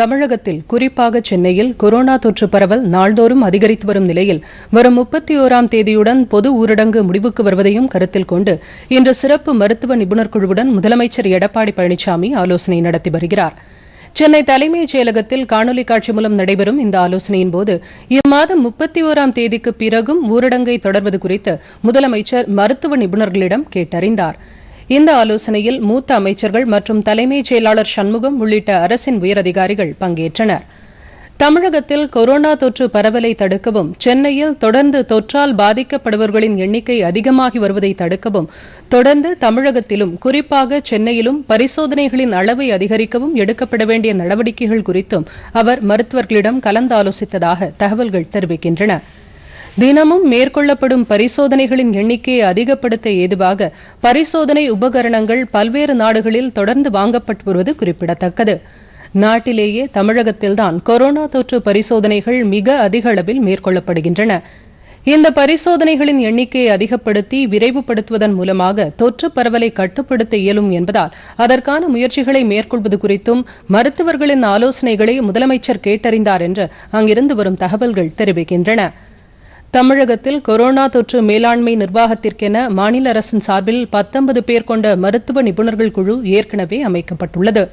தமிழகத்தில் குறிப்பாக சென்னையில் கொரோனா தொற்று பரவல் நாள்தோறும் அதிகரித்து வரும் நிலையில் வரும் முப்பத்தி ஓராம் தேதியுடன் பொது ஊரடங்கு முடிவுக்கு வருவதையும் கருத்தில் கொண்டு இன்று சிறப்பு மருத்துவ நிபுணர் குழுவுடன் முதலமைச்சர் எடப்பாடி பழனிசாமி ஆலோசனை நடத்தி வருகிறார் சென்னை தலைமைச் செயலகத்தில் காணொலி காட்சி மூலம் நடைபெறும் இந்த ஆலோசனையின் போது இம்மாதம் முப்பத்தி ஒராம் தேதிக்கு பிறகும் ஊரடங்கை தொடர்வது குறித்து முதலமைச்சர் மருத்துவ நிபுணர்களிடம் கேட்டறிந்தாா் இந்த ஆலோசனையில் மூத்த அமைச்சர்கள் மற்றும் தலைமைச் செயலாளர் சண்முகம் உள்ளிட்ட அரசின் உயரதிகாரிகள் பங்கேற்றனர் தமிழகத்தில் கொரோனா தொற்று பரவலை தடுக்கவும் சென்னையில் தொடர்ந்து தொற்றால் பாதிக்கப்படுபவர்களின் எண்ணிக்கை அதிகமாகி வருவதை தடுக்கவும் தொடர்ந்து தமிழகத்திலும் குறிப்பாக சென்னையிலும் பரிசோதனைகளின் அளவை அதிகரிக்கவும் எடுக்கப்பட வேண்டிய நடவடிக்கைகள் குறித்தும் அவர் மருத்துவர்களிடம் கலந்தாலோசித்ததாக தகவல்கள் தெரிவிக்கின்றன தினமும் மேற்கொள்ளப்படும் பரிசோதனைகளின் எண்ணிக்கையை அதிகப்படுத்த ஏதுவாக பரிசோதனை உபகரணங்கள் பல்வேறு நாடுகளில் தொடர்ந்து வாங்கப்பட்டு வருவது குறிப்பிடத்தக்கது நாட்டிலேயே தமிழகத்தில்தான் கொரோனா தொற்று பரிசோதனைகள் மிக அதிக அளவில் மேற்கொள்ளப்படுகின்றன இந்த பரிசோதனைகளின் எண்ணிக்கையை அதிகப்படுத்தி விரைவுபடுத்துவதன் மூலமாக தொற்று பரவலை கட்டுப்படுத்த இயலும் என்பதால் அதற்கான முயற்சிகளை மேற்கொள்வது குறித்தும் மருத்துவர்களின் ஆலோசனைகளை முதலமைச்சர் கேட்டறிந்தார் என்று அங்கிருந்து வரும் தகவல்கள் தெரிவிக்கின்றன தமிழகத்தில் கொரோனா தொற்று மேலாண்மை நிர்வாகத்திற்கென மாநில அரசின் சார்பில் பத்தொன்பது பேர் கொண்ட மருத்துவ நிபுணர்கள் குழு ஏற்கனவே அமைக்கப்பட்டுள்ளது